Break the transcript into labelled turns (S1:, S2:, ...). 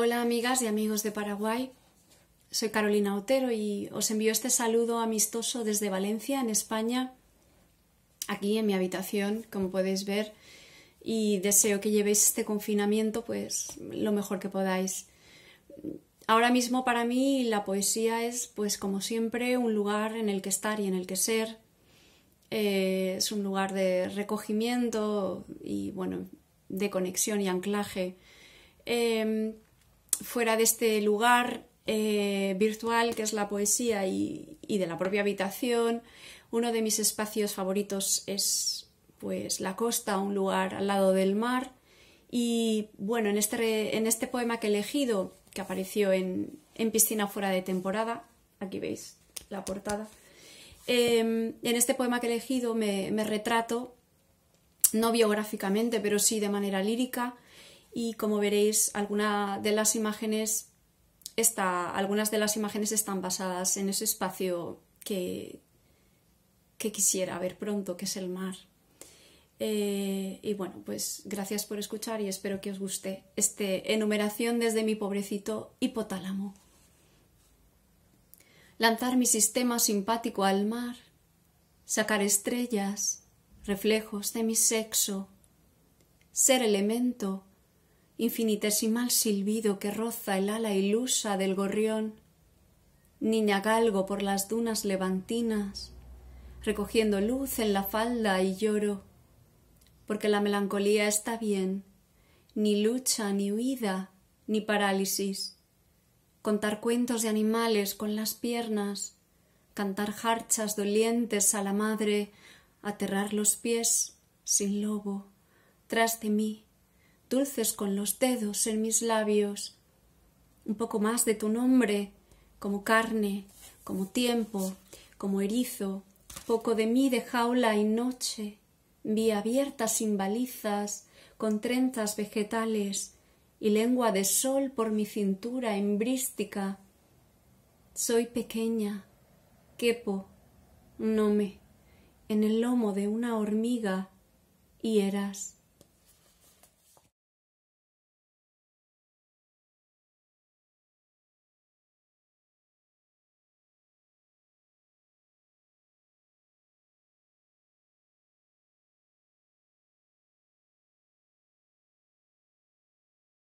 S1: Hola amigas y amigos de Paraguay, soy Carolina Otero y os envío este saludo amistoso desde Valencia, en España, aquí en mi habitación, como podéis ver, y deseo que llevéis este confinamiento pues lo mejor que podáis. Ahora mismo para mí la poesía es pues como siempre un lugar en el que estar y en el que ser. Eh, es un lugar de recogimiento y bueno, de conexión y anclaje. Em, fuera de este lugar eh, virtual que es la poesía y, de la propia habitación, uno de mis espacios favoritos es pues la costa, un lugar al lado del mar. Y bueno, en este, este poema que he elegido, que apareció en, Piscina fuera de temporada, aquí veis la portada, em, en este poema que he elegido me retrato, no biográficamente, pero sí de manera lírica, y como veréis de las imágenes algunas de las imágenes están basadas en ese espacio que, que quisiera ver pronto, que es el mar. Eh, y bueno, pues gracias por escuchar y espero que os guste esta enumeración desde mi pobrecito hipotálamo. Lanzar mi sistema simpático al mar, sacar estrellas, reflejos de mi sexo, ser elemento, infinitesimal silbido que roza el ala ilusa del gorrión, niña galgo por las dunas levantinas, recogiendo luz en la falda y lloro, porque la melancolía está bien, ni lucha, ni huida, ni parálisis, contar cuentos de animales con las piernas, cantar jarchas dolientes a la madre, aterrar los pies sin lobo, tras de mí, dulces con los dedos en mis labios, un poco más de tu nombre, como carne, como tiempo, como erizo, poco de mí de jaula y noche, vi abierta sin balizas, con trenzas vegetales y lengua de sol por mi cintura embrística. Soy pequeña, quepo, nome, en el lomo de una hormiga, y eras